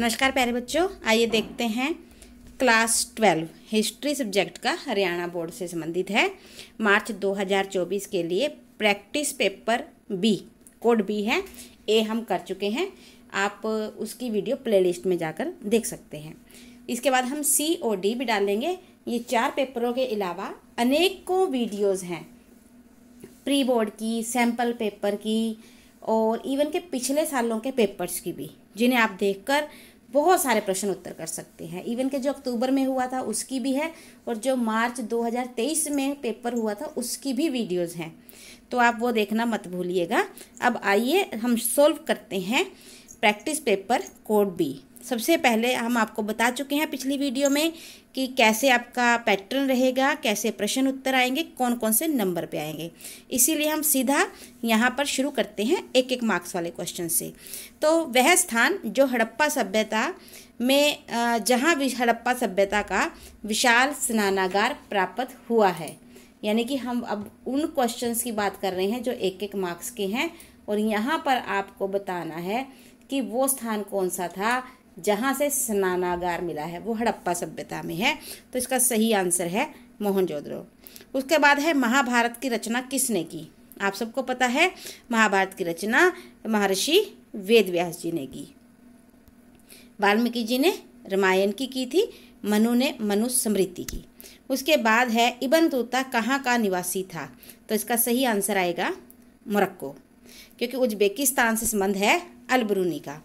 नमस्कार प्यारे बच्चों आइए देखते हैं क्लास ट्वेल्व हिस्ट्री सब्जेक्ट का हरियाणा बोर्ड से संबंधित है मार्च 2024 के लिए practice paper B code B है ए हम कर चुके हैं आप उसकी वीडियो प्लेलिस्ट में जाकर देख सकते हैं इसके बाद हम सी ओ डी भी डालेंगे ये चार पेपरों के अलावा अनेकों वीडियोज़ हैं प्री बोर्ड की सैम्पल पेपर की और इवन के पिछले सालों के पेपर्स की भी जिन्हें आप देखकर बहुत सारे प्रश्न उत्तर कर सकते हैं इवन के जो अक्टूबर में हुआ था उसकी भी है और जो मार्च 2023 में पेपर हुआ था उसकी भी वीडियोस हैं तो आप वो देखना मत भूलिएगा अब आइए हम सोल्व करते हैं प्रैक्टिस पेपर कोड बी सबसे पहले हम आपको बता चुके हैं पिछली वीडियो में कि कैसे आपका पैटर्न रहेगा कैसे प्रश्न उत्तर आएंगे कौन कौन से नंबर पे आएंगे इसीलिए हम सीधा यहाँ पर शुरू करते हैं एक एक मार्क्स वाले क्वेश्चन से तो वह स्थान जो हड़प्पा सभ्यता में जहाँ हड़प्पा सभ्यता का विशाल स्नानागार प्राप्त हुआ है यानी कि हम अब उन क्वेश्चंस की बात कर रहे हैं जो एक एक मार्क्स के हैं और यहाँ पर आपको बताना है कि वो स्थान कौन सा था जहाँ से स्नानागार मिला है वो हड़प्पा सभ्यता में है तो इसका सही आंसर है मोहनजोदड़ो उसके बाद है महाभारत की रचना किसने की आप सबको पता है महाभारत की रचना महर्षि वेद व्यास जी ने की वाल्मीकि जी ने रामायण की की थी मनु ने मनु स्मृति की उसके बाद है इबन तूता कहाँ का निवासी था तो इसका सही आंसर आएगा मोरक्को क्योंकि उज्बेकिस्तान से संबंध है अलबरूनी का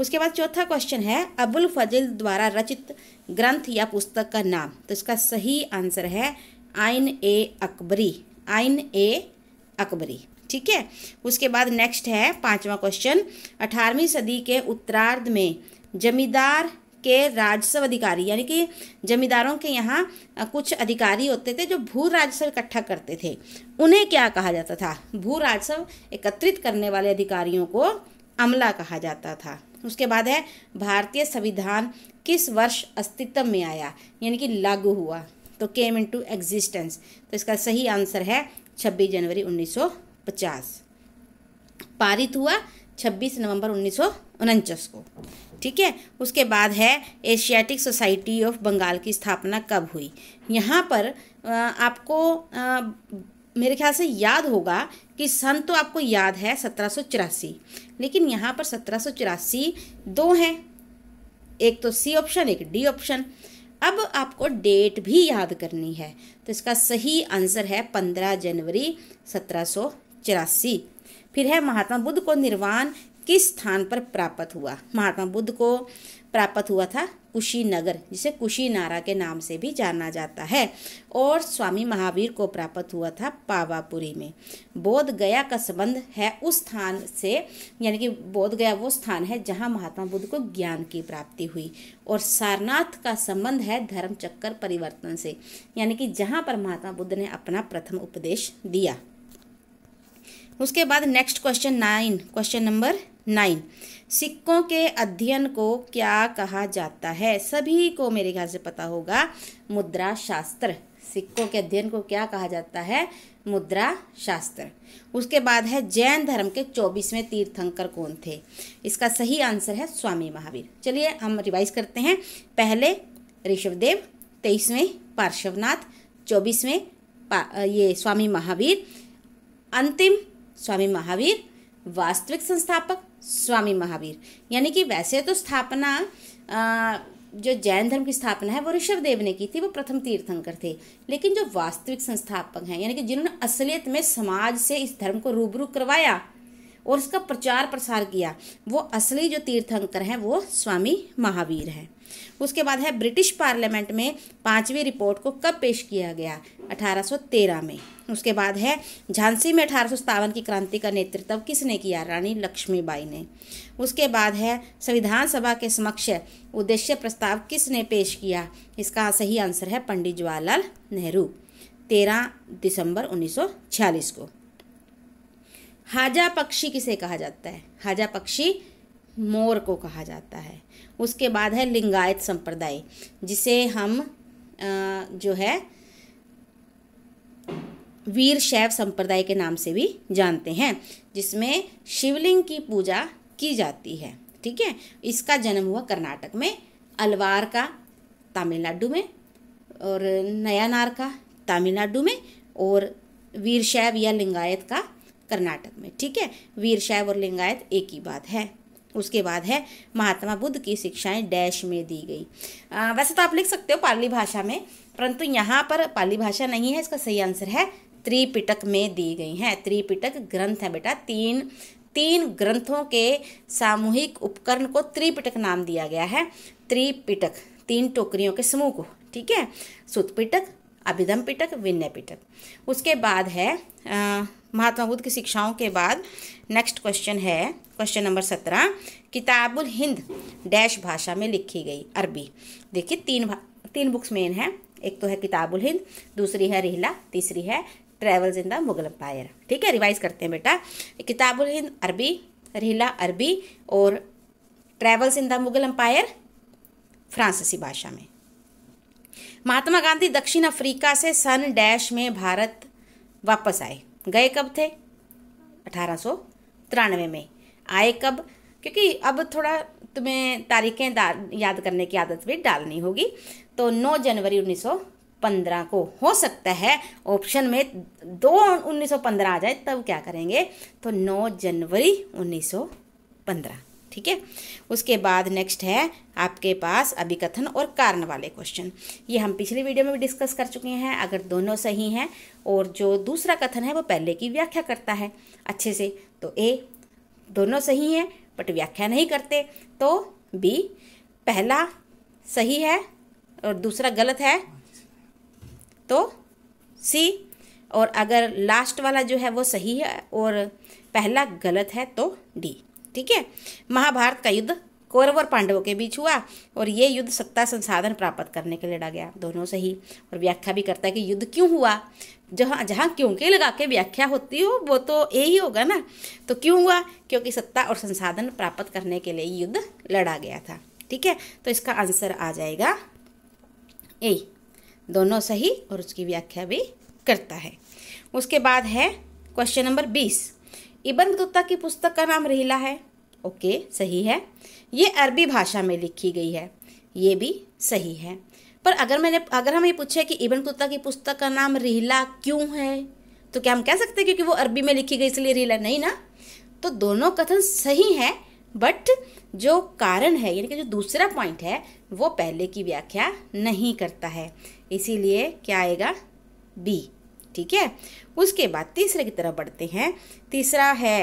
उसके बाद चौथा क्वेश्चन है अबुल फजल द्वारा रचित ग्रंथ या पुस्तक का नाम तो इसका सही आंसर है आइन ए अकबरी आइन ए अकबरी ठीक है उसके बाद नेक्स्ट है पांचवा क्वेश्चन अठारहवीं सदी के उत्तरार्ध में जमींदार के राजस्व अधिकारी यानी कि जमींदारों के यहाँ कुछ अधिकारी होते थे जो भू राजस्व इकट्ठा करते थे उन्हें क्या कहा जाता था भू राजस्व एकत्रित करने वाले अधिकारियों को अमला कहा जाता था उसके बाद है भारतीय संविधान किस वर्ष अस्तित्व में आया यानी कि लागू हुआ तो केम इन टू एग्जिस्टेंस तो इसका सही आंसर है 26 जनवरी 1950 पारित हुआ 26 नवंबर उन्नीस को ठीक है उसके बाद है एशियाटिक सोसाइटी ऑफ बंगाल की स्थापना कब हुई यहाँ पर आपको मेरे ख्याल से याद होगा कि सन तो आपको याद है सत्रह लेकिन यहाँ पर सत्रह दो हैं एक तो सी ऑप्शन एक डी ऑप्शन अब आपको डेट भी याद करनी है तो इसका सही आंसर है पंद्रह जनवरी सत्रह फिर है महात्मा बुद्ध को निर्वाण किस स्थान पर प्राप्त हुआ महात्मा बुद्ध को प्राप्त हुआ था कुशीनगर जिसे कुशीनारा के नाम से भी जाना जाता है और स्वामी महावीर को प्राप्त हुआ था पावापुरी में बोध गया का संबंध है उस स्थान से यानी कि बोध गया वो स्थान है जहाँ महात्मा बुद्ध को ज्ञान की प्राप्ति हुई और सारनाथ का संबंध है धर्म चक्कर परिवर्तन से यानी कि जहाँ पर महात्मा बुद्ध ने अपना प्रथम उपदेश दिया उसके बाद next question nine question number nine सिक्कों के अध्ययन को क्या कहा जाता है सभी को मेरे ख्याल से पता होगा मुद्रा शास्त्र सिक्कों के अध्ययन को क्या कहा जाता है मुद्रा शास्त्र उसके बाद है जैन धर्म के चौबीसवें तीर्थंकर कौन थे इसका सही आंसर है स्वामी महावीर चलिए हम रिवाइज करते हैं पहले ऋषभदेव तेईसवें पार्श्वनाथ चौबीसवें ये स्वामी महावीर अंतिम स्वामी महावीर वास्तविक संस्थापक स्वामी महावीर यानी कि वैसे तो स्थापना आ, जो जैन धर्म की स्थापना है वो ऋषभ देव ने की थी वो प्रथम तीर्थंकर थे लेकिन जो वास्तविक संस्थापक हैं यानी कि जिन्होंने असलियत में समाज से इस धर्म को रूबरू करवाया और उसका प्रचार प्रसार किया वो असली जो तीर्थंकर हैं वो स्वामी महावीर हैं उसके बाद है ब्रिटिश पार्लियामेंट में पाँचवीं रिपोर्ट को कब पेश किया गया 1813 में उसके बाद है झांसी में अठारह की क्रांति का नेतृत्व किसने किया रानी लक्ष्मीबाई ने उसके बाद है संविधान सभा के समक्ष उद्देश्य प्रस्ताव किसने पेश किया इसका सही आंसर है पंडित जवाहरलाल नेहरू तेरह दिसंबर 1946 को हाजा पक्षी किसे कहा जाता है हाजा पक्षी मोर को कहा जाता है उसके बाद है लिंगायत संप्रदाय जिसे हम जो है वीर शैव संप्रदाय के नाम से भी जानते हैं जिसमें शिवलिंग की पूजा की जाती है ठीक है इसका जन्म हुआ कर्नाटक में अलवार का तमिलनाडु में और नयानार का तमिलनाडु में और वीर शैव या लिंगायत का कर्नाटक में ठीक है वीर शैव और लिंगायत एक ही बात है उसके बाद है महात्मा बुद्ध की शिक्षाएं डैश में दी गई आ, वैसे तो आप लिख सकते हो पाली भाषा में परंतु यहाँ पर पाली भाषा नहीं है इसका सही आंसर है त्रिपिटक में दी गई हैं त्रिपिटक ग्रंथ है बेटा तीन तीन ग्रंथों के सामूहिक उपकरण को त्रिपिटक नाम दिया गया है त्रिपिटक तीन टोकरियों के समूह को ठीक है सुतपिटक अभिधम पिटक विनय पिटक उसके बाद है महात्मा बुद्ध की शिक्षाओं के बाद नेक्स्ट क्वेश्चन है क्वेश्चन नंबर सत्रह किताबुल हिंद डैश भाषा में लिखी गई अरबी देखिए तीन तीन बुक्स मेन हैं एक तो है किताबुल हिंद दूसरी है रिहला तीसरी है travels in the Mughal empire ठीक है रिवाइज करते हैं बेटा किताबुल हिंद अरबी रिहला अरबी और travels in the Mughal empire फ्रांसीसी भाषा में महात्मा गांधी दक्षिण अफ्रीका से सन डैश में भारत वापस आए गए कब थे अठारह में आए कब क्योंकि अब थोड़ा तुम्हें तारीखें याद करने की आदत भी डालनी होगी तो 9 जनवरी 1915 को हो सकता है ऑप्शन में दो 1915 आ जाए तब क्या करेंगे तो 9 जनवरी 1915 ठीक है उसके बाद नेक्स्ट है आपके पास अभिकथन और कारण वाले क्वेश्चन ये हम पिछली वीडियो में भी डिस्कस कर चुके हैं अगर दोनों सही हैं और जो दूसरा कथन है वो पहले की व्याख्या करता है अच्छे से तो ए दोनों सही हैं बट व्याख्या नहीं करते तो बी पहला सही है और दूसरा गलत है तो सी और अगर लास्ट वाला जो है वो सही है और पहला गलत है तो डी ठीक है महाभारत का युद्ध कौरव और पांडवों के बीच हुआ और ये युद्ध सत्ता संसाधन प्राप्त करने के लिए लड़ा गया दोनों से ही और व्याख्या भी करता है कि युद्ध क्यों हुआ जहाँ जहाँ क्योंकि लगा के व्याख्या होती हो वो तो यही होगा ना तो क्यों हुआ क्योंकि सत्ता और संसाधन प्राप्त करने के लिए युद्ध लड़ा गया था ठीक है तो इसका आंसर आ जाएगा ए दोनों सही और उसकी व्याख्या भी करता है उसके बाद है क्वेश्चन नंबर बीस इबन गुप्ता की पुस्तक का नाम रहिला है ओके सही है ये अरबी भाषा में लिखी गई है ये भी सही है पर अगर मैंने अगर हम ये पूछे कि इबन गुप्ता की पुस्तक का नाम रहिला क्यों है तो क्या हम कह सकते हैं क्योंकि वो अरबी में लिखी गई इसलिए रीला नहीं ना तो दोनों कथन सही है बट जो कारण है यानी कि जो दूसरा पॉइंट है वो पहले की व्याख्या नहीं करता है इसीलिए क्या आएगा बी ठीक है उसके बाद तीसरे की तरफ बढ़ते हैं तीसरा है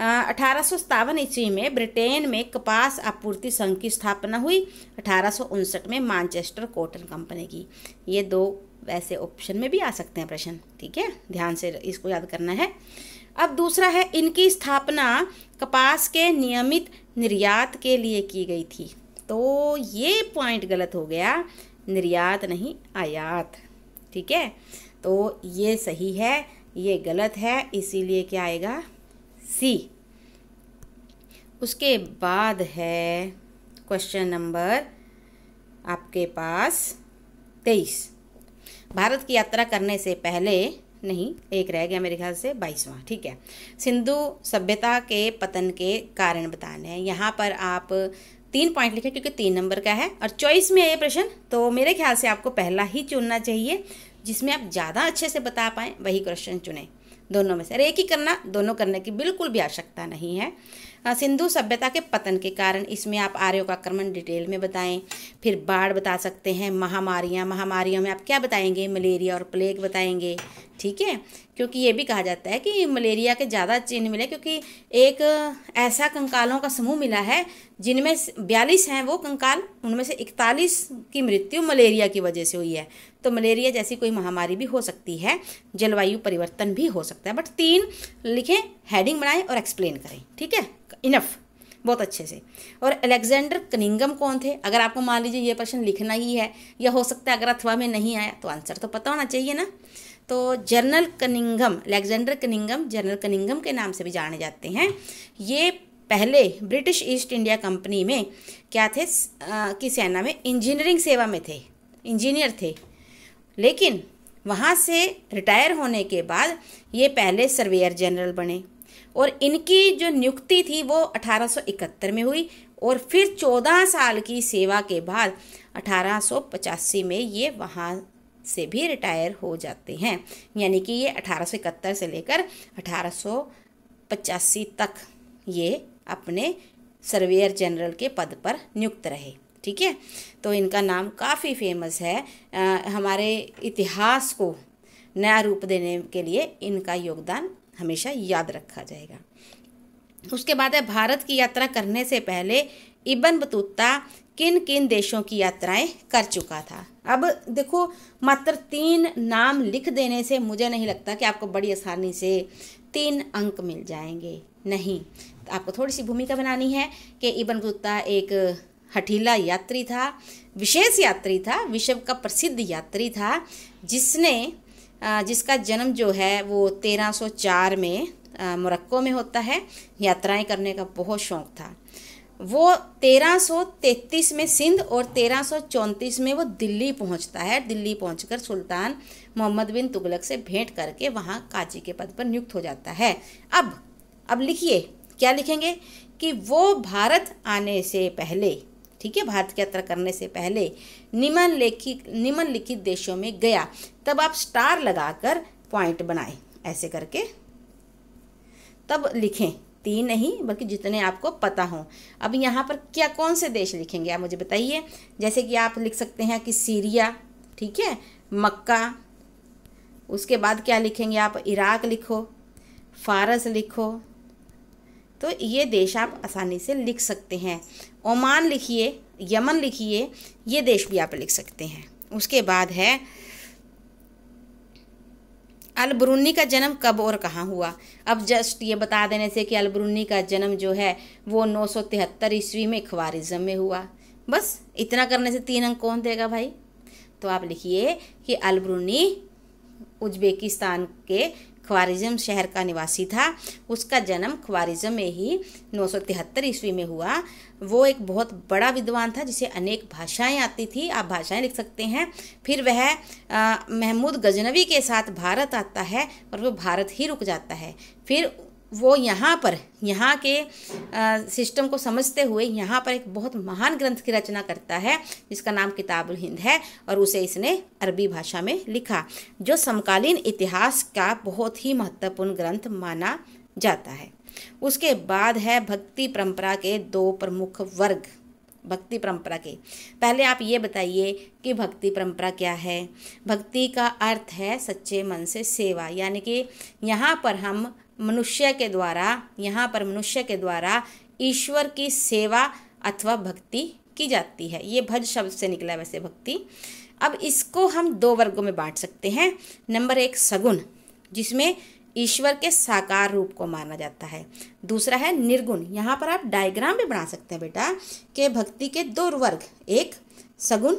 अठारह सौ ईस्वी में ब्रिटेन में कपास आपूर्ति संघ की स्थापना हुई अठारह में मानचेस्टर कॉटन कंपनी की ये दो वैसे ऑप्शन में भी आ सकते हैं प्रश्न ठीक है ध्यान से इसको याद करना है अब दूसरा है इनकी स्थापना कपास के नियमित निर्यात के लिए की गई थी तो ये पॉइंट गलत हो गया निर्यात नहीं आयात ठीक है तो ये सही है ये गलत है इसीलिए क्या आएगा सी उसके बाद है क्वेश्चन नंबर आपके पास तेईस भारत की यात्रा करने से पहले नहीं एक रह गया मेरे ख्याल से बाईसवां ठीक है सिंधु सभ्यता के पतन के कारण बताने हैं यहाँ पर आप तीन पॉइंट लिखे क्योंकि तीन नंबर का है और चॉइस में है ये प्रश्न तो मेरे ख्याल से आपको पहला ही चुनना चाहिए जिसमें आप ज़्यादा अच्छे से बता पाएँ वही क्वेश्चन चुनें दोनों में से अरे एक ही करना दोनों करने की बिल्कुल भी आवश्यकता नहीं है सिंधु सभ्यता के पतन के कारण इसमें आप आर्यों का आक्रमण डिटेल में बताएं फिर बाढ़ बता सकते हैं महामारियाँ महामारियों में आप क्या बताएंगे मलेरिया और प्लेग बताएंगे ठीक है क्योंकि ये भी कहा जाता है कि मलेरिया के ज़्यादा चिन्ह मिले क्योंकि एक ऐसा कंकालों का समूह मिला है जिनमें बयालीस हैं वो कंकाल उनमें से इकतालीस की मृत्यु मलेरिया की वजह से हुई है तो मलेरिया जैसी कोई महामारी भी हो सकती है जलवायु परिवर्तन भी हो सकता है बट तीन लिखें हेडिंग बनाएं और एक्सप्लेन करें ठीक है इनफ बहुत अच्छे से और अलेक्जेंडर कनिंगम कौन थे अगर आपको मान लीजिए ये प्रश्न लिखना ही है या हो सकता है अगर अथवा में नहीं आया तो आंसर तो पता होना चाहिए ना तो general Cunningham Alexander Cunningham general Cunningham के नाम से भी जाने जाते हैं ये पहले ब्रिटिश ईस्ट इंडिया कंपनी में क्या थे की सेना में इंजीनियरिंग सेवा में थे इंजीनियर थे लेकिन वहाँ से रिटायर होने के बाद ये पहले सर्वेयर जनरल बने और इनकी जो नियुक्ति थी वो 1871 में हुई और फिर 14 साल की सेवा के बाद अठारह में ये वहाँ से भी रिटायर हो जाते हैं यानी कि ये अठारह से लेकर अठारह तक ये अपने सर्वेयर जनरल के पद पर नियुक्त रहे ठीक है तो इनका नाम काफ़ी फेमस है आ, हमारे इतिहास को नया रूप देने के लिए इनका योगदान हमेशा याद रखा जाएगा उसके बाद है भारत की यात्रा करने से पहले इबन बतूता किन किन देशों की यात्राएं कर चुका था अब देखो मात्र तीन नाम लिख देने से मुझे नहीं लगता कि आपको बड़ी आसानी से तीन अंक मिल जाएंगे नहीं तो आपको थोड़ी सी भूमिका बनानी है कि इबन गुप्ता एक हठीला यात्री था विशेष यात्री था विश्व का प्रसिद्ध यात्री था जिसने जिसका जन्म जो है वो 1304 में मोरक्को में होता है यात्राएं करने का बहुत शौक था वो 1333 में सिंध और 1334 में वो दिल्ली पहुंचता है दिल्ली पहुंचकर सुल्तान मोहम्मद बिन तुगलक से भेंट करके वहाँ काजी के पद पर नियुक्त हो जाता है अब अब लिखिए क्या लिखेंगे कि वो भारत आने से पहले ठीक है भारत की यात्रा करने से पहले निम्नलिखित निम्नलिखित देशों में गया तब आप स्टार लगाकर पॉइंट बनाए ऐसे करके तब लिखें तीन नहीं बल्कि जितने आपको पता हों अब यहाँ पर क्या कौन से देश लिखेंगे आप मुझे बताइए जैसे कि आप लिख सकते हैं कि सीरिया ठीक है मक्का उसके बाद क्या लिखेंगे आप इराक लिखो फारस लिखो तो ये देश आप आसानी से लिख सकते हैं ओमान लिखिए यमन लिखिए ये देश भी आप लिख सकते हैं उसके बाद है अलबरूनी का जन्म कब और कहाँ हुआ अब जस्ट ये बता देने से कि अलबरूनी का जन्म जो है वो नौ सौ तिहत्तर ईस्वी में ख्वारिज्म में हुआ बस इतना करने से तीन अंक कौन देगा भाई तो आप लिखिए कि अलबरूनी उज्बेकिस्तान के ख्वारिज़म शहर का निवासी था उसका जन्म ख्वारिज़म में ही नौ ईस्वी में हुआ वो एक बहुत बड़ा विद्वान था जिसे अनेक भाषाएं आती थी आप भाषाएं लिख सकते हैं फिर वह महमूद गजनवी के साथ भारत आता है और वो भारत ही रुक जाता है फिर वो यहाँ पर यहाँ के सिस्टम को समझते हुए यहाँ पर एक बहुत महान ग्रंथ की रचना करता है जिसका नाम किताबुल हिंद है और उसे इसने अरबी भाषा में लिखा जो समकालीन इतिहास का बहुत ही महत्वपूर्ण ग्रंथ माना जाता है उसके बाद है भक्ति परंपरा के दो प्रमुख वर्ग भक्ति परंपरा के पहले आप ये बताइए कि भक्ति परंपरा क्या है भक्ति का अर्थ है सच्चे मन से सेवा यानी कि यहाँ पर हम मनुष्य के द्वारा यहाँ पर मनुष्य के द्वारा ईश्वर की सेवा अथवा भक्ति की जाती है ये भज शब्द से निकला है वैसे भक्ति अब इसको हम दो वर्गों में बांट सकते हैं नंबर एक सगुण जिसमें ईश्वर के साकार रूप को माना जाता है दूसरा है निर्गुण यहाँ पर आप डायग्राम भी बना सकते हैं बेटा कि भक्ति के दो वर्ग एक सगुण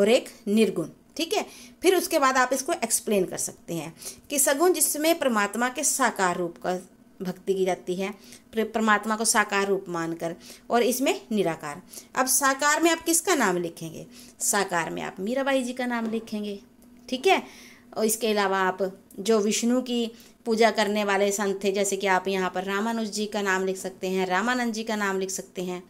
और एक निर्गुण ठीक है फिर उसके बाद आप इसको एक्सप्लेन कर सकते हैं कि सगुण जिसमें परमात्मा के साकार रूप का भक्ति की जाती है परमात्मा को साकार रूप मानकर और इसमें निराकार अब साकार में आप किसका नाम लिखेंगे साकार में आप मीराबाई जी का नाम लिखेंगे ठीक है और इसके अलावा आप जो विष्णु की पूजा करने वाले संत थे जैसे कि आप यहाँ पर रामानुज जी का नाम लिख सकते हैं रामानंद जी का नाम लिख सकते हैं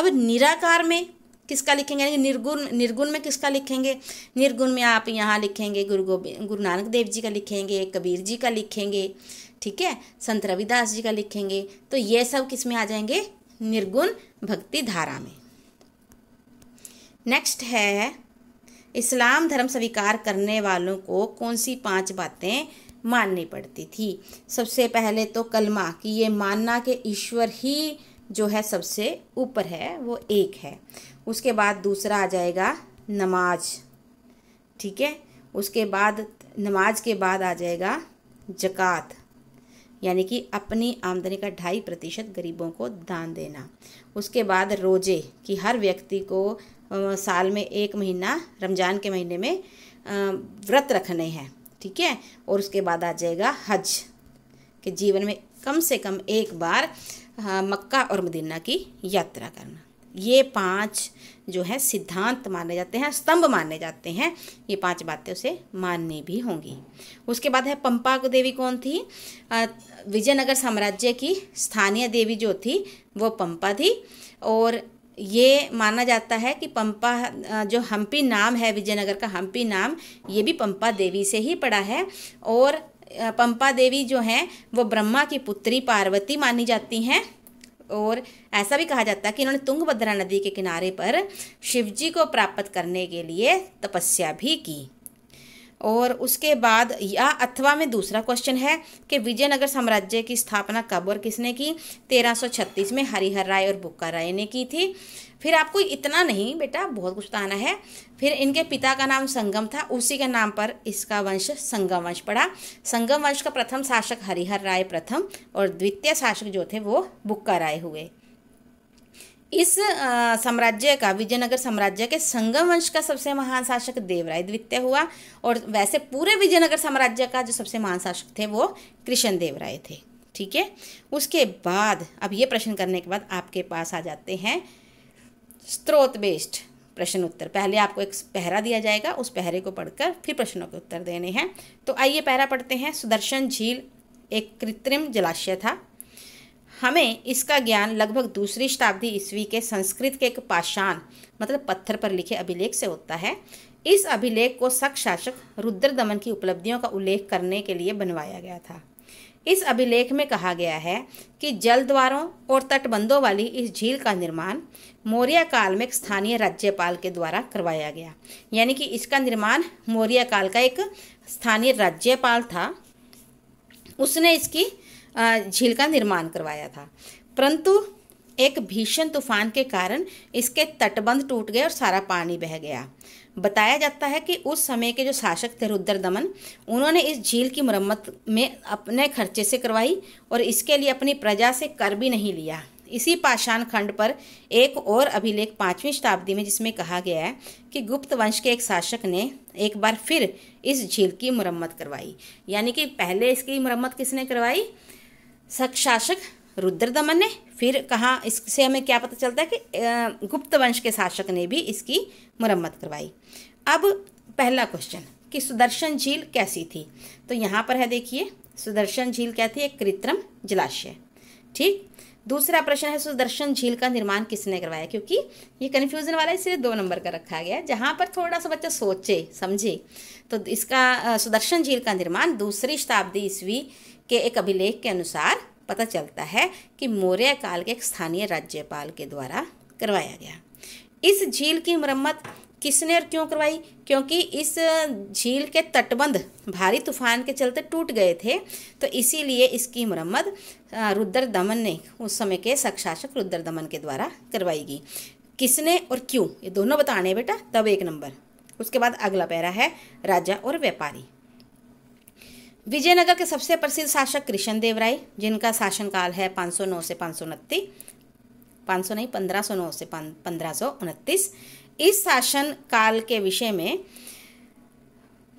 अब निराकार में किसका लिखेंगे निर्गुण निर्गुण में किसका लिखेंगे निर्गुण में आप यहाँ लिखेंगे गुरु गोबिंद गुरु नानक देव जी का लिखेंगे कबीर जी का लिखेंगे ठीक है संत रविदास जी का लिखेंगे तो ये सब किस में आ जाएंगे निर्गुण भक्ति धारा में नेक्स्ट है इस्लाम धर्म स्वीकार करने वालों को कौन सी पांच बातें माननी पड़ती थी सबसे पहले तो कलमा कि ये मानना कि ईश्वर ही जो है सबसे ऊपर है वो एक है उसके बाद दूसरा आ जाएगा नमाज ठीक है उसके बाद नमाज के बाद आ जाएगा जक़ात यानी कि अपनी आमदनी का ढाई प्रतिशत गरीबों को दान देना उसके बाद रोजे कि हर व्यक्ति को साल में एक महीना रमज़ान के महीने में व्रत रखने हैं ठीक है और उसके बाद आ जाएगा हज कि जीवन में कम से कम एक बार मक्का और मदीना की यात्रा करना ये पांच जो है सिद्धांत माने जाते हैं स्तंभ माने जाते हैं ये पांच बातें उसे माननी भी होंगी उसके बाद है पंपा देवी कौन थी विजयनगर साम्राज्य की स्थानीय देवी जो थी वो पंपा थी और ये माना जाता है कि पंपा जो हम्पी नाम है विजयनगर का हम्पी नाम ये भी पंपा देवी से ही पड़ा है और पंपा देवी जो हैं वो ब्रह्मा की पुत्री पार्वती मानी जाती हैं और ऐसा भी कहा जाता है कि इन्होंने तुंगभद्रा नदी के किनारे पर शिवजी को प्राप्त करने के लिए तपस्या भी की और उसके बाद या अथवा में दूसरा क्वेश्चन है कि विजयनगर साम्राज्य की स्थापना कब और किसने की 1336 में हरिहर राय और बुक्का राय ने की थी फिर आपको इतना नहीं बेटा बहुत कुछ तो आना है फिर इनके पिता का नाम संगम था उसी के नाम पर इसका वंश संगम वंश पड़ा संगम वंश का प्रथम शासक हरिहर राय प्रथम और द्वितीय शासक जो थे वो बुक्का राय हुए इस साम्राज्य का विजयनगर साम्राज्य के संगम वंश का सबसे महान शासक देवराय द्वितीय हुआ और वैसे पूरे विजयनगर साम्राज्य का जो सबसे महान शासक थे वो कृष्ण देवराय थे ठीक है उसके बाद अब ये प्रश्न करने के बाद आपके पास आ जाते हैं स्त्रोत बेस्ड प्रश्न उत्तर पहले आपको एक पहरा दिया जाएगा उस पहरे को पढ़कर फिर प्रश्नों के उत्तर देने हैं तो आइए पहरा पढ़ते हैं सुदर्शन झील एक कृत्रिम जलाशय था हमें इसका ज्ञान लगभग दूसरी शताब्दी ईस्वी के संस्कृत के एक पाषाण मतलब पत्थर पर लिखे अभिलेख से होता है इस अभिलेख को सख शासक रुद्र दमन की उपलब्धियों का उल्लेख करने के लिए बनवाया गया था इस अभिलेख में कहा गया है कि जल द्वारों और तटबंधों वाली इस झील का निर्माण मौर्य काल में स्थानीय राज्यपाल के द्वारा करवाया गया यानी कि इसका निर्माण मौर्य काल का एक स्थानीय राज्यपाल था उसने इसकी झील का निर्माण करवाया था परंतु एक भीषण तूफान के कारण इसके तटबंध टूट गए और सारा पानी बह गया बताया जाता है कि उस समय के जो शासक थे रुद्र दमन उन्होंने इस झील की मरम्मत में अपने खर्चे से करवाई और इसके लिए अपनी प्रजा से कर भी नहीं लिया इसी पाषाण खंड पर एक और अभिलेख पाँचवीं शताब्दी में जिसमें कहा गया है कि गुप्त वंश के एक शासक ने एक बार फिर इस झील की मरम्मत करवाई यानी कि पहले इसकी मरम्मत किसने करवाई सक शासक रुद्र दमन ने फिर कहा इससे हमें क्या पता चलता है कि गुप्त वंश के शासक ने भी इसकी मुरम्मत करवाई अब पहला क्वेश्चन कि सुदर्शन झील कैसी थी तो यहाँ पर है देखिए सुदर्शन झील क्या थी एक कृत्रिम जलाशय ठीक दूसरा प्रश्न है सुदर्शन झील का निर्माण किसने करवाया क्योंकि ये कन्फ्यूजन वाला इसलिए दो नंबर का रखा गया है जहाँ पर थोड़ा सा बच्चा सोचे समझे तो इसका सुदर्शन झील का निर्माण दूसरी शताब्दी ईस्वी के एक अभिलेख के अनुसार पता चलता है कि मौर्य काल के स्थानीय राज्यपाल के द्वारा करवाया गया इस झील की मरम्मत किसने और क्यों करवाई क्योंकि इस झील के तटबंध भारी तूफान के चलते टूट गए थे तो इसीलिए इसकी मरम्मत रुद्र दमन ने उस समय के सक्षासक रुद्र दमन के द्वारा करवाई गई किसने और क्यों ये दोनों बताने बेटा तब एक नंबर उसके बाद अगला पैरा है राजा और व्यापारी विजयनगर के सबसे प्रसिद्ध शासक कृष्ण देव राय जिनका शासनकाल है 509 से पाँच सौ नहीं 1509 से पंद्रह इस शासन काल के विषय में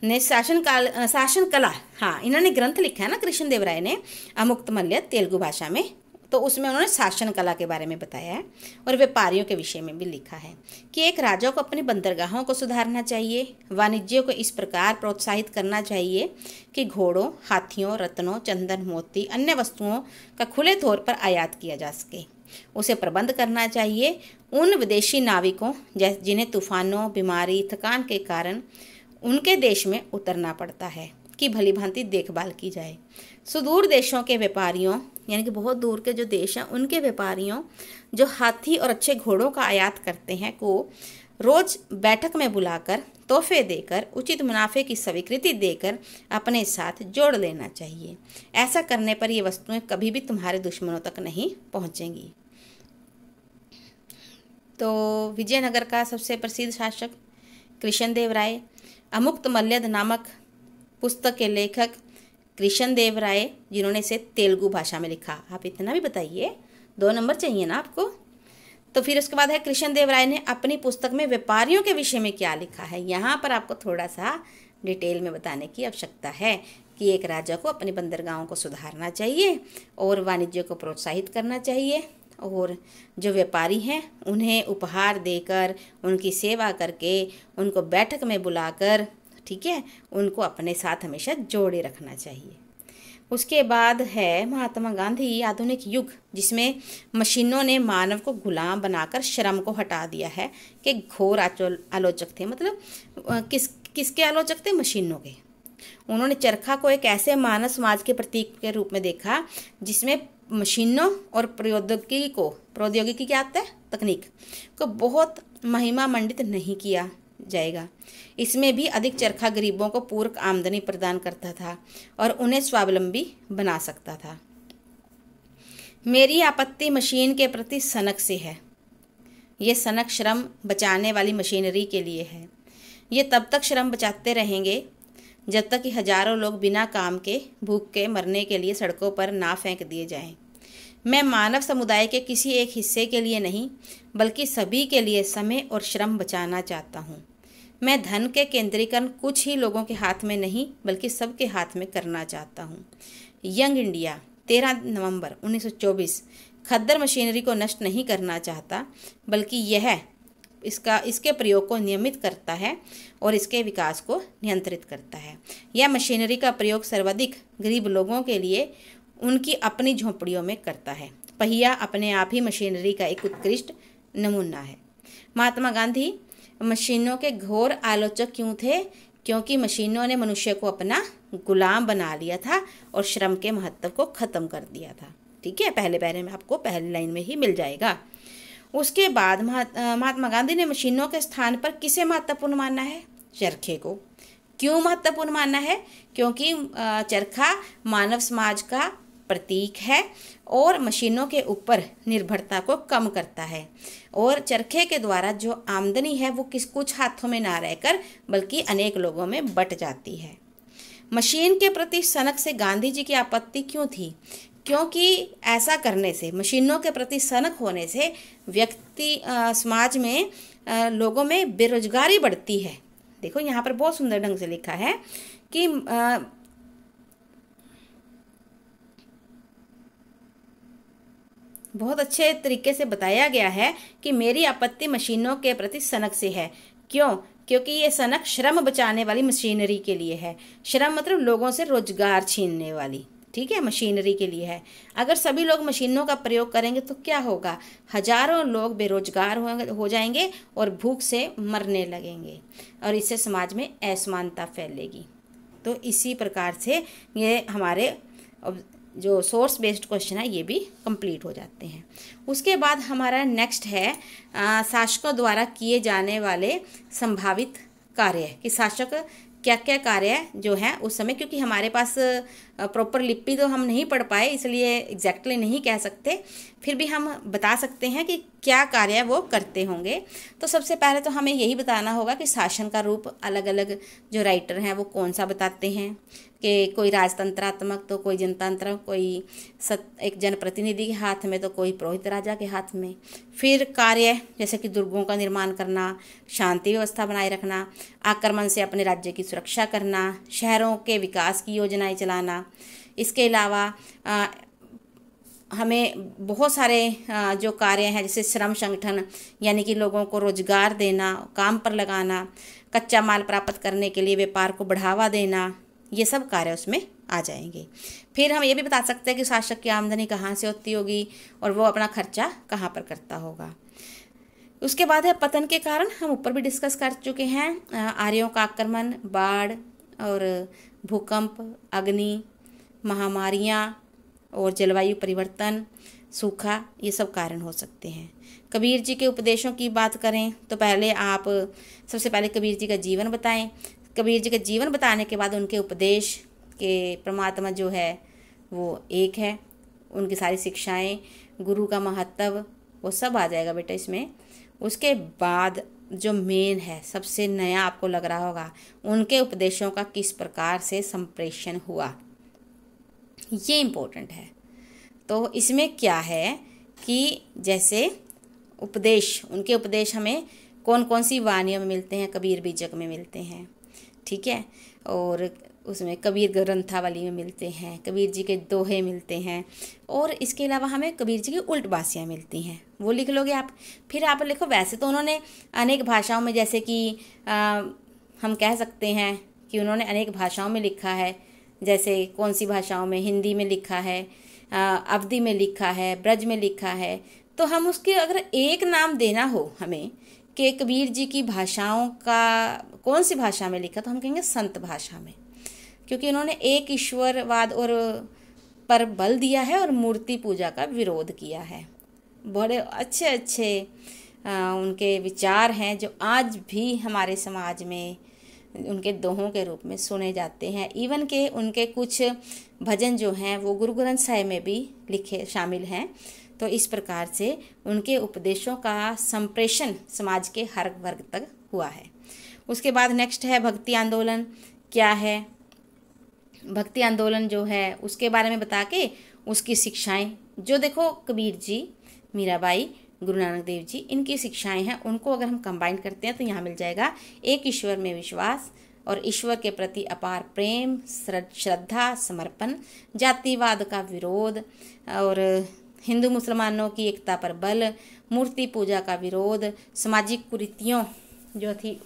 ने शासन काल शासन कला हाँ इन्होंने ग्रंथ लिखा है ना कृष्णदेव राय ने अमुक्त मल्य तेलुगु भाषा में तो उसमें उन्होंने शासन कला के बारे में बताया है और व्यापारियों के विषय में भी लिखा है कि एक राजा को अपनी बंदरगाहों को सुधारना चाहिए वाणिज्य को इस प्रकार प्रोत्साहित करना चाहिए कि घोड़ों हाथियों रत्नों चंदन मोती अन्य वस्तुओं का खुले तौर पर आयात किया जा सके उसे प्रबंध करना चाहिए उन विदेशी नाविकों जिन्हें तूफानों बीमारी थकान के कारण उनके देश में उतरना पड़ता है की भांति देखभाल की जाए सुदूर देशों के व्यापारियों यानी कि बहुत दूर के जो देश हैं उनके व्यापारियों जो हाथी और अच्छे घोड़ों का आयात करते हैं को रोज बैठक में बुलाकर तोहफे देकर उचित मुनाफे की स्वीकृति देकर अपने साथ जोड़ लेना चाहिए ऐसा करने पर ये वस्तुएं कभी भी तुम्हारे दुश्मनों तक नहीं पहुंचेंगी तो विजयनगर का सबसे प्रसिद्ध शासक कृष्णदेव राय अमुक्त मल्यद नामक पुस्तक के लेखक कृष्ण देव राय जिन्होंने इसे तेलुगु भाषा में लिखा आप इतना भी बताइए दो नंबर चाहिए ना आपको तो फिर उसके बाद है कृष्ण देव राय ने अपनी पुस्तक में व्यापारियों के विषय में क्या लिखा है यहाँ पर आपको थोड़ा सा डिटेल में बताने की आवश्यकता है कि एक राजा को अपने बंदरगाहों को सुधारना चाहिए और वाणिज्य को प्रोत्साहित करना चाहिए और जो व्यापारी हैं उन्हें उपहार देकर उनकी सेवा करके उनको बैठक में बुलाकर ठीक है उनको अपने साथ हमेशा जोड़े रखना चाहिए उसके बाद है महात्मा गांधी आधुनिक युग जिसमें मशीनों ने मानव को गुलाम बनाकर श्रम को हटा दिया है कि घोर आलोचक थे मतलब किस किसके आलोचक थे मशीनों के उन्होंने चरखा को एक ऐसे मानव समाज के प्रतीक के रूप में देखा जिसमें मशीनों और प्रौद्योगिकी को प्रौद्योगिकी क्या आता है तकनीक को बहुत महिमा मंडित नहीं किया जाएगा इसमें भी अधिक चरखा गरीबों को पूर्व आमदनी प्रदान करता था और उन्हें स्वावलंबी बना सकता था मेरी आपत्ति मशीन के प्रति सनक से है ये सनक श्रम बचाने वाली मशीनरी के लिए है ये तब तक श्रम बचाते रहेंगे जब तक कि हजारों लोग बिना काम के भूख के मरने के लिए सड़कों पर ना फेंक दिए जाएं। मैं मानव समुदाय के किसी एक हिस्से के लिए नहीं बल्कि सभी के लिए समय और श्रम बचाना चाहता हूँ मैं धन के केंद्रीकरण कुछ ही लोगों के हाथ में नहीं बल्कि सबके हाथ में करना चाहता हूँ यंग इंडिया तेरह नवंबर 1924 खद्दर मशीनरी को नष्ट नहीं करना चाहता बल्कि यह इसका इसके प्रयोग को नियमित करता है और इसके विकास को नियंत्रित करता है यह मशीनरी का प्रयोग सर्वाधिक गरीब लोगों के लिए उनकी अपनी झोंपड़ियों में करता है पहिया अपने आप ही मशीनरी का एक उत्कृष्ट नमूना है महात्मा गांधी मशीनों के घोर आलोचक क्यों थे क्योंकि मशीनों ने मनुष्य को अपना गुलाम बना लिया था और श्रम के महत्व को ख़त्म कर दिया था ठीक है पहले पहले में आपको पहली लाइन में ही मिल जाएगा उसके बाद महात्मा गांधी ने मशीनों के स्थान पर किसे महत्वपूर्ण माना है चरखे को क्यों महत्वपूर्ण माना है क्योंकि चरखा मानव समाज का प्रतीक है और मशीनों के ऊपर निर्भरता को कम करता है और चरखे के द्वारा जो आमदनी है वो किस कुछ हाथों में ना रहकर बल्कि अनेक लोगों में बट जाती है मशीन के प्रति सनक से गांधी जी की आपत्ति क्यों थी क्योंकि ऐसा करने से मशीनों के प्रति सनक होने से व्यक्ति समाज में आ, लोगों में बेरोजगारी बढ़ती है देखो यहाँ पर बहुत सुंदर ढंग से लिखा है कि आ, बहुत अच्छे तरीके से बताया गया है कि मेरी आपत्ति मशीनों के प्रति सनक से है क्यों क्योंकि ये सनक श्रम बचाने वाली मशीनरी के लिए है श्रम मतलब लोगों से रोजगार छीनने वाली ठीक है मशीनरी के लिए है अगर सभी लोग मशीनों का प्रयोग करेंगे तो क्या होगा हजारों लोग बेरोजगार हो जाएंगे और भूख से मरने लगेंगे और इससे समाज में असमानता फैलेगी तो इसी प्रकार से ये हमारे जो सोर्स बेस्ड क्वेश्चन है ये भी कंप्लीट हो जाते हैं उसके बाद हमारा नेक्स्ट है शासकों द्वारा किए जाने वाले संभावित कार्य कि शासक क्या क्या कार्य जो है उस समय क्योंकि हमारे पास प्रॉपर लिपि तो हम नहीं पढ़ पाए इसलिए एग्जैक्टली नहीं कह सकते फिर भी हम बता सकते हैं कि क्या कार्य वो करते होंगे तो सबसे पहले तो हमें यही बताना होगा कि शासन का रूप अलग अलग जो राइटर हैं वो कौन सा बताते हैं कि कोई राजतंत्रात्मक तो कोई जनतंत्र कोई सत एक जनप्रतिनिधि के हाथ में तो कोई पुरोहित राजा के हाथ में फिर कार्य जैसे कि दुर्गों का निर्माण करना शांति व्यवस्था बनाए रखना आक्रमण से अपने राज्य की सुरक्षा करना शहरों के विकास की योजनाएं चलाना इसके अलावा हमें बहुत सारे जो कार्य हैं जैसे श्रम संगठन यानी कि लोगों को रोजगार देना काम पर लगाना कच्चा माल प्राप्त करने के लिए व्यापार को बढ़ावा देना ये सब कार्य उसमें आ जाएंगे फिर हम ये भी बता सकते हैं कि शासक की आमदनी कहाँ से होती होगी और वो अपना खर्चा कहाँ पर करता होगा उसके बाद है पतन के कारण हम ऊपर भी डिस्कस कर चुके हैं आर्यों का आक्रमण बाढ़ और भूकंप अग्नि महामारियाँ और जलवायु परिवर्तन सूखा ये सब कारण हो सकते हैं कबीर जी के उपदेशों की बात करें तो पहले आप सबसे पहले कबीर जी का जीवन बताएं कबीर जी का जीवन बताने के बाद उनके उपदेश के परमात्मा जो है वो एक है उनकी सारी शिक्षाएं गुरु का महत्व वो सब आ जाएगा बेटा इसमें उसके बाद जो मेन है सबसे नया आपको लग रहा होगा उनके उपदेशों का किस प्रकार से संप्रेषण हुआ ये इम्पोर्टेंट है तो इसमें क्या है कि जैसे उपदेश उनके उपदेश हमें कौन कौन सी वाणियों में मिलते हैं कबीर बीजक में मिलते हैं ठीक है और उसमें कबीर ग्रंथावली में मिलते हैं कबीर जी के दोहे मिलते हैं और इसके अलावा हमें कबीर जी की उल्ट बासियाँ मिलती हैं वो लिख लोगे आप फिर आप लिखो वैसे तो उन्होंने अनेक भाषाओं में जैसे कि आ, हम कह सकते हैं कि उन्होंने अनेक भाषाओं में लिखा है जैसे कौन सी भाषाओं में हिंदी में लिखा है अवधि में लिखा है ब्रज में लिखा है तो हम उसके अगर एक नाम देना हो हमें के कबीर जी की भाषाओं का कौन सी भाषा में लिखा तो हम कहेंगे संत भाषा में क्योंकि उन्होंने एक ईश्वरवाद और पर बल दिया है और मूर्ति पूजा का विरोध किया है बड़े अच्छे अच्छे आ, उनके विचार हैं जो आज भी हमारे समाज में उनके दोहों के रूप में सुने जाते हैं इवन के उनके कुछ भजन जो हैं वो गुरु ग्रंथ साहिब में भी लिखे शामिल हैं तो इस प्रकार से उनके उपदेशों का संप्रेषण समाज के हर वर्ग तक हुआ है उसके बाद नेक्स्ट है भक्ति आंदोलन क्या है भक्ति आंदोलन जो है उसके बारे में बता के उसकी शिक्षाएं जो देखो कबीर जी मीराबाई गुरु नानक देव जी इनकी शिक्षाएं हैं उनको अगर हम कंबाइन करते हैं तो यहाँ मिल जाएगा एक ईश्वर में विश्वास और ईश्वर के प्रति अपार प्रेम श्रद्धा समर्पण जातिवाद का विरोध और हिंदू मुसलमानों की एकता पर बल मूर्ति पूजा का विरोध सामाजिक कुरीतियों जो थी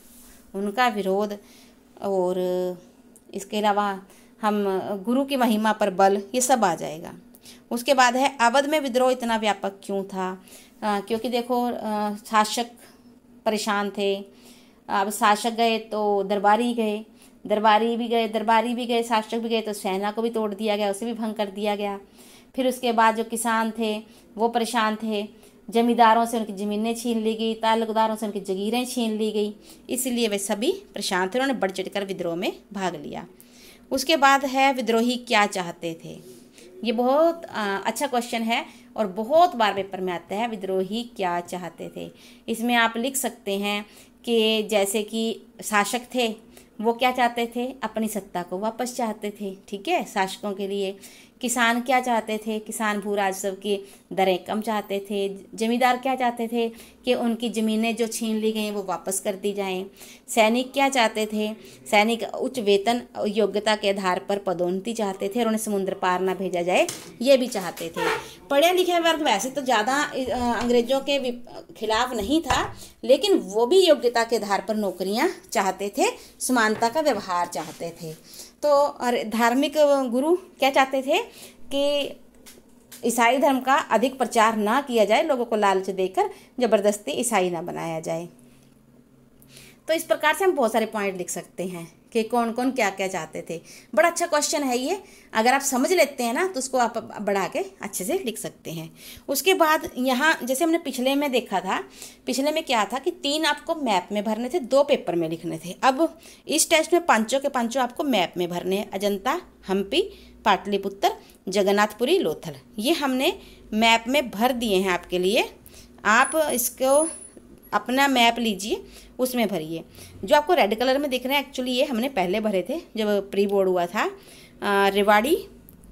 उनका विरोध और इसके अलावा हम गुरु की महिमा पर बल ये सब आ जाएगा उसके बाद है अवध में विद्रोह इतना व्यापक क्यों था आ, क्योंकि देखो आ, शासक परेशान थे अब शासक गए तो दरबारी गए दरबारी भी गए दरबारी भी गए शासक भी गए तो सेना को भी तोड़ दिया गया उसे भी भंग कर दिया गया फिर उसके बाद जो किसान थे वो परेशान थे जमींदारों से उनकी ज़मीनें छीन ली गई ताल्लुकदारों से उनकी जगीरें छीन ली गई इसलिए वे सभी परेशान थे उन्होंने बढ़ चढ़ कर विद्रोह में भाग लिया उसके बाद है विद्रोही क्या चाहते थे ये बहुत आ, अच्छा क्वेश्चन है और बहुत बार पेपर में आता है विद्रोही क्या चाहते थे इसमें आप लिख सकते हैं कि जैसे कि शासक थे वो क्या चाहते थे अपनी सत्ता को वापस चाहते थे ठीक है शासकों के लिए किसान क्या चाहते थे किसान भू राजस्व की दरें कम चाहते थे जमींदार क्या चाहते थे कि उनकी ज़मीनें जो छीन ली गई वो वापस कर दी जाएं सैनिक क्या चाहते थे सैनिक उच्च वेतन योग्यता के आधार पर पदोन्नति चाहते थे और उन्हें समुद्र पार ना भेजा जाए ये भी चाहते थे पढ़े लिखे वर्ग वैसे तो ज़्यादा अंग्रेज़ों के खिलाफ नहीं था लेकिन वो भी योग्यता के आधार पर नौकरियाँ चाहते थे समानता का व्यवहार चाहते थे तो धार्मिक गुरु क्या चाहते थे कि ईसाई धर्म का अधिक प्रचार ना किया जाए लोगों को लालच देकर ज़बरदस्ती ईसाई ना बनाया जाए तो इस प्रकार से हम बहुत सारे पॉइंट लिख सकते हैं कि कौन कौन क्या क्या चाहते थे बड़ा अच्छा क्वेश्चन है ये अगर आप समझ लेते हैं ना तो उसको आप बढ़ा के अच्छे से लिख सकते हैं उसके बाद यहाँ जैसे हमने पिछले में देखा था पिछले में क्या था कि तीन आपको मैप में भरने थे दो पेपर में लिखने थे अब इस टेस्ट में पाँचों के पाँचों आपको मैप में भरने हैं अजंता हम्पी पाटलिपुत्र जगन्नाथपुरी लोथल ये हमने मैप में भर दिए हैं आपके लिए आप इसको अपना मैप लीजिए उसमें भरिए जो आपको रेड कलर में दिख रहे हैं एक्चुअली ये हमने पहले भरे थे जब प्री बोर्ड हुआ था रेवाड़ी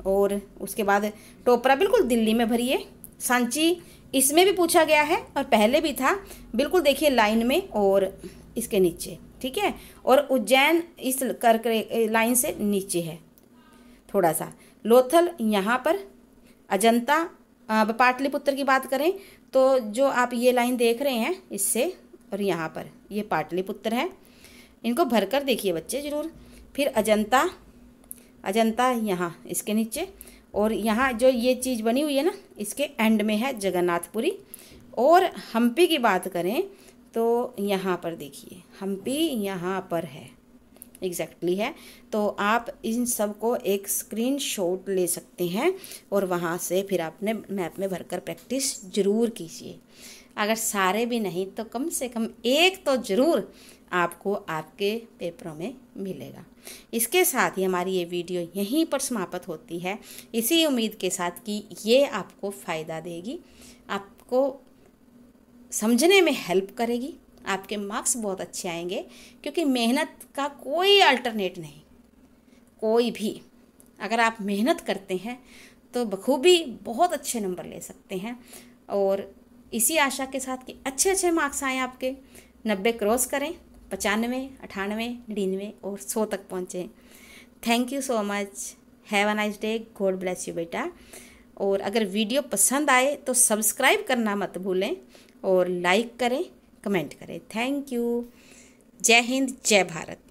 और उसके बाद टोपरा बिल्कुल दिल्ली में भरिए सांची इसमें भी पूछा गया है और पहले भी था बिल्कुल देखिए लाइन में और इसके नीचे ठीक है और उज्जैन इस कर लाइन से नीचे है थोड़ा सा लोथल यहाँ पर अजंता पाटलिपुत्र की बात करें तो जो आप ये लाइन देख रहे हैं इससे और यहाँ पर ये पाटलिपुत्र है इनको भरकर देखिए बच्चे ज़रूर फिर अजंता अजंता यहाँ इसके नीचे और यहाँ जो ये चीज़ बनी हुई है ना इसके एंड में है जगन्नाथपुरी और हम्पी की बात करें तो यहाँ पर देखिए हम्पी यहाँ पर है एग्जैक्टली है तो आप इन सब को एक स्क्रीन शॉट ले सकते हैं और वहाँ से फिर आपने मैप में भरकर प्रैक्टिस ज़रूर कीजिए अगर सारे भी नहीं तो कम से कम एक तो ज़रूर आपको आपके पेपरों में मिलेगा इसके साथ ही हमारी ये वीडियो यहीं पर समाप्त होती है इसी उम्मीद के साथ कि ये आपको फ़ायदा देगी आपको समझने में हेल्प करेगी आपके मार्क्स बहुत अच्छे आएंगे क्योंकि मेहनत का कोई अल्टरनेट नहीं कोई भी अगर आप मेहनत करते हैं तो बखूबी बहुत अच्छे नंबर ले सकते हैं और इसी आशा के साथ कि अच्छे अच्छे मार्क्स आएँ आपके नब्बे क्रॉस करें पचानवे अठानवे नड़िनवे और सौ तक पहुँचें thank you so much have a nice day God bless you बेटा और अगर वीडियो पसंद आए तो सब्सक्राइब करना मत भूलें और लाइक करें कमेंट करें थैंक यू जय हिंद जय भारत